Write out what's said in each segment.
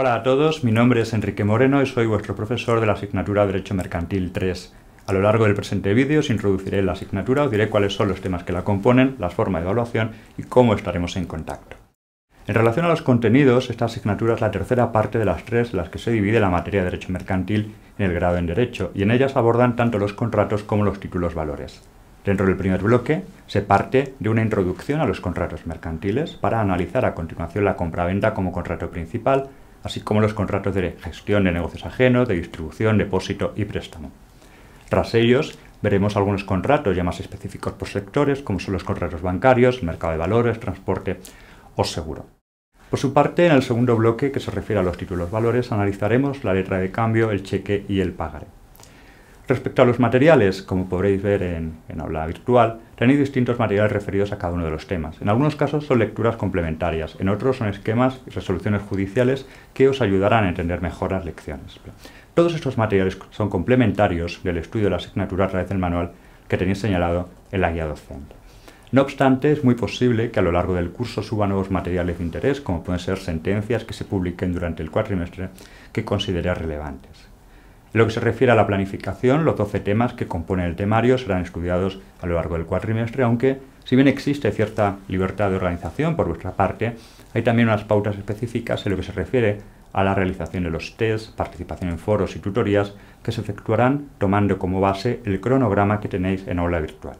Hola a todos, mi nombre es Enrique Moreno y soy vuestro profesor de la asignatura Derecho Mercantil 3. A lo largo del presente vídeo os introduciré la asignatura, os diré cuáles son los temas que la componen, las formas de evaluación y cómo estaremos en contacto. En relación a los contenidos, esta asignatura es la tercera parte de las tres en las que se divide la materia de Derecho Mercantil en el grado en Derecho, y en ellas abordan tanto los contratos como los títulos valores. Dentro del primer bloque se parte de una introducción a los contratos mercantiles para analizar a continuación la compraventa como contrato principal, así como los contratos de gestión de negocios ajenos, de distribución, depósito y préstamo. Tras ellos, veremos algunos contratos ya más específicos por sectores, como son los contratos bancarios, mercado de valores, transporte o seguro. Por su parte, en el segundo bloque, que se refiere a los títulos valores, analizaremos la letra de cambio, el cheque y el pagaré. Respecto a los materiales, como podréis ver en, en aula virtual, tenéis distintos materiales referidos a cada uno de los temas. En algunos casos son lecturas complementarias, en otros son esquemas y resoluciones judiciales que os ayudarán a entender mejor las lecciones. Todos estos materiales son complementarios del estudio de la asignatura a través del manual que tenéis señalado en la guía docente. No obstante, es muy posible que a lo largo del curso suba nuevos materiales de interés, como pueden ser sentencias que se publiquen durante el cuatrimestre que consideréis relevantes. En lo que se refiere a la planificación, los 12 temas que componen el temario serán estudiados a lo largo del cuatrimestre, aunque si bien existe cierta libertad de organización por vuestra parte, hay también unas pautas específicas en lo que se refiere a la realización de los tests, participación en foros y tutorías que se efectuarán tomando como base el cronograma que tenéis en aula virtual.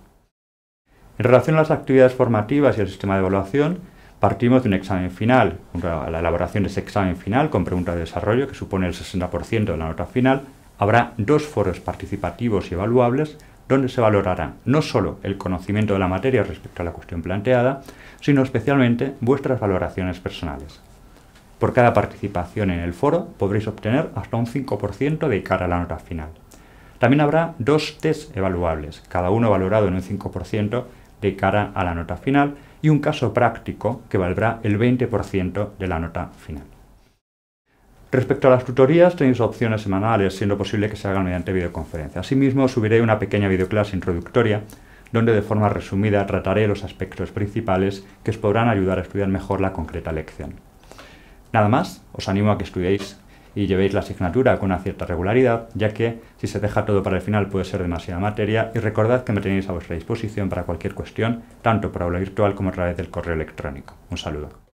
En relación a las actividades formativas y el sistema de evaluación, partimos de un examen final, la elaboración de ese examen final con preguntas de desarrollo que supone el 60% de la nota final, habrá dos foros participativos y evaluables donde se valorará no solo el conocimiento de la materia respecto a la cuestión planteada, sino especialmente vuestras valoraciones personales. Por cada participación en el foro podréis obtener hasta un 5% de cara a la nota final. También habrá dos test evaluables, cada uno valorado en un 5% de cara a la nota final y un caso práctico que valdrá el 20% de la nota final. Respecto a las tutorías, tenéis opciones semanales, siendo posible que se hagan mediante videoconferencia. Asimismo, subiré una pequeña videoclase introductoria, donde de forma resumida trataré los aspectos principales que os podrán ayudar a estudiar mejor la concreta lección. Nada más, os animo a que estudiéis y llevéis la asignatura con una cierta regularidad, ya que si se deja todo para el final puede ser demasiada materia y recordad que me tenéis a vuestra disposición para cualquier cuestión, tanto por aula virtual como a través del correo electrónico. Un saludo.